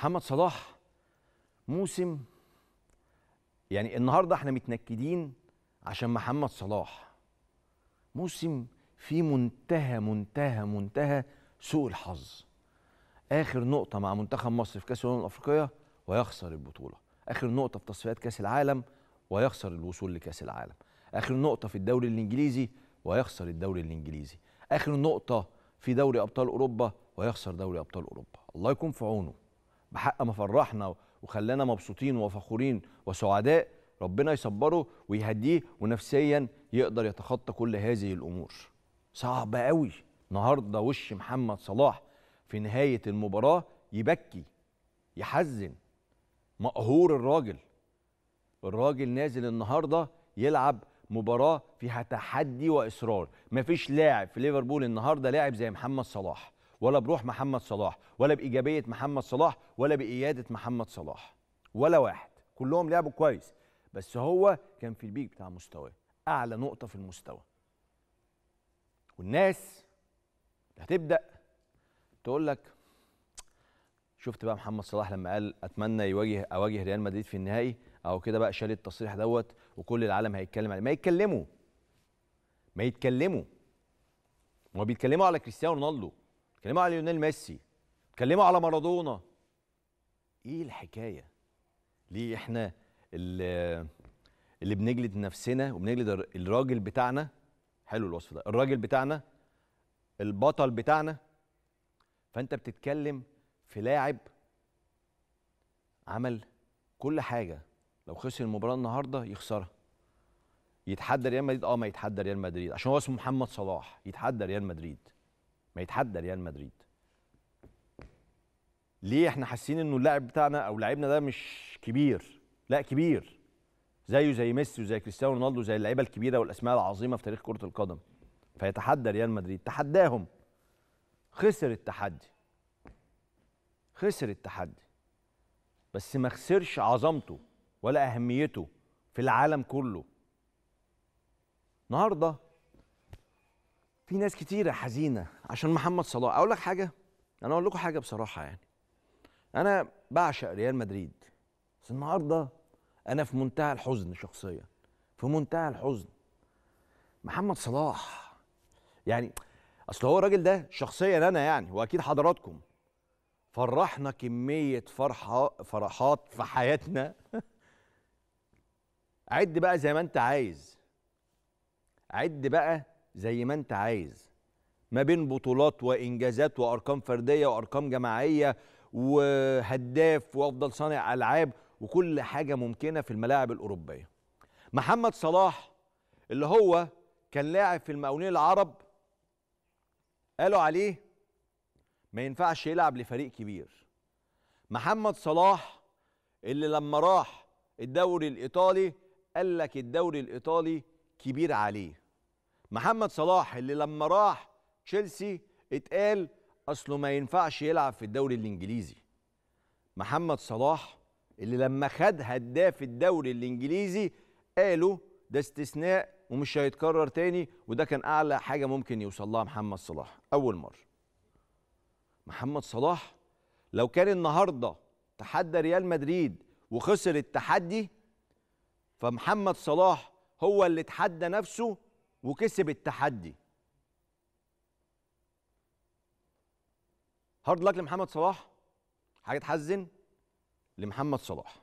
محمد صلاح موسم يعني النهارده احنا متنكدين عشان محمد صلاح موسم في منتهى منتهى منتهى سوء الحظ اخر نقطه مع منتخب مصر في كاس الامم الافريقيه ويخسر البطوله اخر نقطه في تصفيات كاس العالم ويخسر الوصول لكاس العالم اخر نقطه في الدوري الانجليزي ويخسر الدوري الانجليزي اخر نقطه في دوري ابطال اوروبا ويخسر دوري ابطال اوروبا الله يكون في عونه بحق ما فرحنا وخلانا مبسوطين وفخورين وسعداء ربنا يصبره ويهديه ونفسيا يقدر يتخطى كل هذه الامور صعب قوي النهارده وش محمد صلاح في نهايه المباراه يبكي يحزن مقهور الراجل الراجل نازل النهارده يلعب مباراه فيها تحدي واصرار مفيش لاعب في ليفربول النهارده لاعب زي محمد صلاح ولا بروح محمد صلاح ولا بايجابيه محمد صلاح ولا باياده محمد صلاح ولا واحد كلهم لعبوا كويس بس هو كان في البيك بتاع مستواه اعلى نقطه في المستوى والناس هتبدا تقول لك شفت بقى محمد صلاح لما قال اتمنى يواجه اواجه ريال مدريد في النهائي او كده بقى شال التصريح دوت وكل العالم هيتكلم عليه ما يتكلموا ما يتكلموا ما بيتكلموا على كريستيانو رونالدو اتكلموا على ليونيل ميسي اتكلموا على مارادونا ايه الحكايه ليه احنا اللي, اللي بنجلد نفسنا وبنجلد الراجل بتاعنا حلو الوصف ده الراجل بتاعنا البطل بتاعنا فانت بتتكلم في لاعب عمل كل حاجه لو خسر المباراه النهارده يخسرها يتحدى ريال مدريد اه ما يتحدى ريال مدريد عشان هو اسمه محمد صلاح يتحدى ريال مدريد ما يتحدى ريال مدريد ليه احنا حاسين انه اللاعب بتاعنا او لاعبنا ده مش كبير لا كبير زيه زي ميسي وزي كريستيانو رونالدو زي اللعيبه الكبيره والاسماء العظيمه في تاريخ كره القدم فيتحدى ريال مدريد تحداهم خسر التحدي خسر التحدي بس ما خسرش عظمته ولا اهميته في العالم كله النهارده في ناس كتيرة حزينة عشان محمد صلاح أقول لك حاجة أنا أقول لكم حاجة بصراحة يعني أنا بعشق ريال مدريد بس النهاردة أنا في منتهى الحزن شخصيا في منتهى الحزن محمد صلاح يعني أصل هو الراجل ده شخصيا أنا يعني وأكيد حضراتكم فرحنا كمية فرحة فرحات في حياتنا عد بقى زي ما أنت عايز عد بقى زي ما انت عايز ما بين بطولات وانجازات وارقام فرديه وارقام جماعيه وهداف وافضل صانع العاب وكل حاجه ممكنه في الملاعب الاوروبيه محمد صلاح اللي هو كان لاعب في المقاولين العرب قالوا عليه ما ينفعش يلعب لفريق كبير محمد صلاح اللي لما راح الدوري الايطالي قال لك الدوري الايطالي كبير عليه محمد صلاح اللي لما راح تشيلسي اتقال اصله ما ينفعش يلعب في الدوري الانجليزي محمد صلاح اللي لما خد هداف الدوري الانجليزي قالوا ده استثناء ومش هيتكرر تاني وده كان اعلى حاجه ممكن يوصل لها محمد صلاح اول مره محمد صلاح لو كان النهارده تحدى ريال مدريد وخسر التحدي فمحمد صلاح هو اللي تحدى نفسه وكسب التحدي هارد لك لمحمد صلاح حاجه تحزن لمحمد صلاح